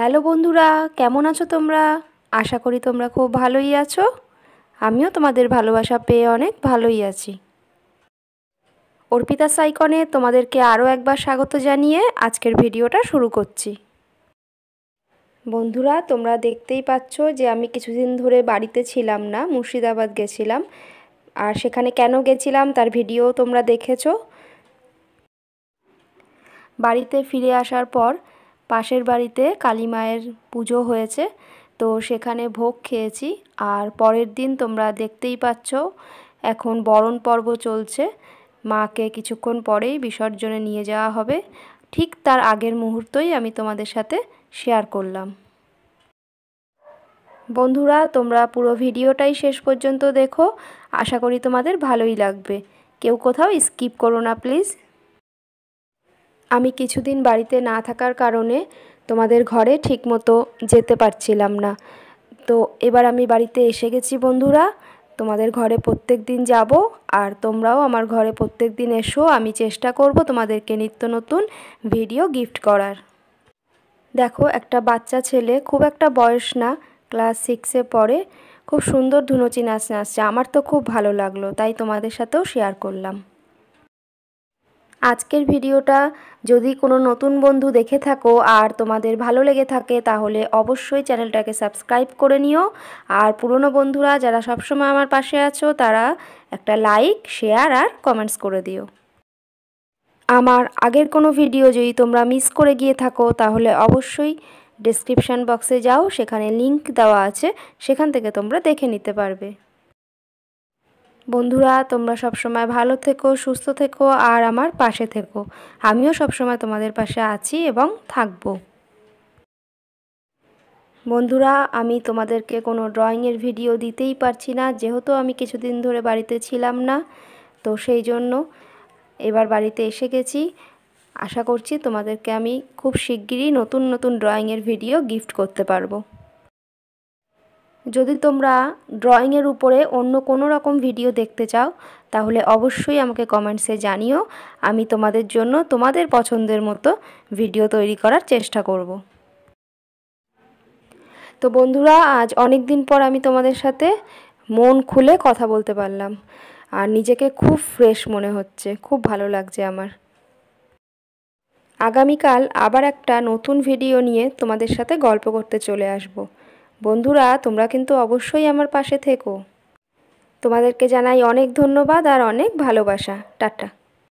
hello বন্ধুরা কেমন আছো তোমরা আশা করি তোমরা খুব ভালোই আছো আমিও তোমাদের ভালোবাসা পেয়ে অনেক ভালোই আছি অর্পিতা সাইকনে তোমাদেরকে আরও একবার স্বাগত জানিয়ে আজকের ভিডিওটা শুরু করছি বন্ধুরা তোমরা দেখতেই পাচ্ছ যে আমি কিছুদিন ধরে বাড়িতে ছিলাম না মুর্শিদাবাদ গেছিলাম আর সেখানে কেন গেছিলাম তার ভিডিও তোমরা দেখেছো বাড়িতে ফিরে আসার পর পাশের বাড়িতে কালী মায়ের পুজো হয়েছে তো সেখানে ভোগ খেয়েছি আর পরের দিন তোমরা দেখতেই পাচ্ছ এখন বরণ পর্ব চলছে মাকে কিছুক্ষণ পরেই বিসর্জনে নিয়ে যাওয়া হবে ঠিক তার আগের মুহূর্তই আমি তোমাদের সাথে শেয়ার করলাম বন্ধুরা তোমরা পুরো ভিডিওটাই শেষ পর্যন্ত দেখো আশা করি তোমাদের ভালোই লাগবে কেউ কোথাও স্কিপ করো না প্লিজ আমি কিছুদিন বাড়িতে না থাকার কারণে তোমাদের ঘরে ঠিকমতো যেতে পারছিলাম না তো এবার আমি বাড়িতে এসে গেছি বন্ধুরা তোমাদের ঘরে প্রত্যেক দিন যাব আর তোমরাও আমার ঘরে প্রত্যেক দিন এসো আমি চেষ্টা করব তোমাদেরকে নিত্য নতুন ভিডিও গিফট করার দেখো একটা বাচ্চা ছেলে খুব একটা বয়স না ক্লাস সিক্সে পড়ে খুব সুন্দর ধুনুচি নাচ নাচছে আমার তো খুব ভালো লাগলো তাই তোমাদের সাথেও শেয়ার করলাম আজকের ভিডিওটা যদি কোনো নতুন বন্ধু দেখে থাকো আর তোমাদের ভালো লেগে থাকে তাহলে অবশ্যই চ্যানেলটাকে সাবস্ক্রাইব করে নিও আর পুরনো বন্ধুরা যারা সবসময় আমার পাশে আছো তারা একটা লাইক শেয়ার আর কমেন্টস করে দিও আমার আগের কোনো ভিডিও যদি তোমরা মিস করে গিয়ে থাকো তাহলে অবশ্যই ডিসক্রিপশান বক্সে যাও সেখানে লিংক দেওয়া আছে সেখান থেকে তোমরা দেখে নিতে পারবে বন্ধুরা তোমরা সব সময় ভালো থেকো সুস্থ থেকো আর আমার পাশে থেকো আমিও সব সময় তোমাদের পাশে আছি এবং থাকবো বন্ধুরা আমি তোমাদেরকে কোনো ড্রয়িংয়ের ভিডিও দিতেই পারছি না যেহেতু আমি কিছুদিন ধরে বাড়িতে ছিলাম না তো সেই জন্য এবার বাড়িতে এসে গেছি আশা করছি তোমাদেরকে আমি খুব শিগগিরই নতুন নতুন ড্রয়িংয়ের ভিডিও গিফট করতে পারবো যদি তোমরা ড্রয়িংয়ের উপরে অন্য কোনো রকম ভিডিও দেখতে চাও তাহলে অবশ্যই আমাকে কমেন্টসে জানিও আমি তোমাদের জন্য তোমাদের পছন্দের মতো ভিডিও তৈরি করার চেষ্টা করব তো বন্ধুরা আজ অনেক দিন পর আমি তোমাদের সাথে মন খুলে কথা বলতে পারলাম আর নিজেকে খুব ফ্রেশ মনে হচ্ছে খুব ভালো লাগছে আমার আগামীকাল আবার একটা নতুন ভিডিও নিয়ে তোমাদের সাথে গল্প করতে চলে আসবো বন্ধুরা তোমরা কিন্তু অবশ্যই আমার পাশে থেকো তোমাদেরকে জানাই অনেক ধন্যবাদ আর অনেক ভালোবাসা টাটা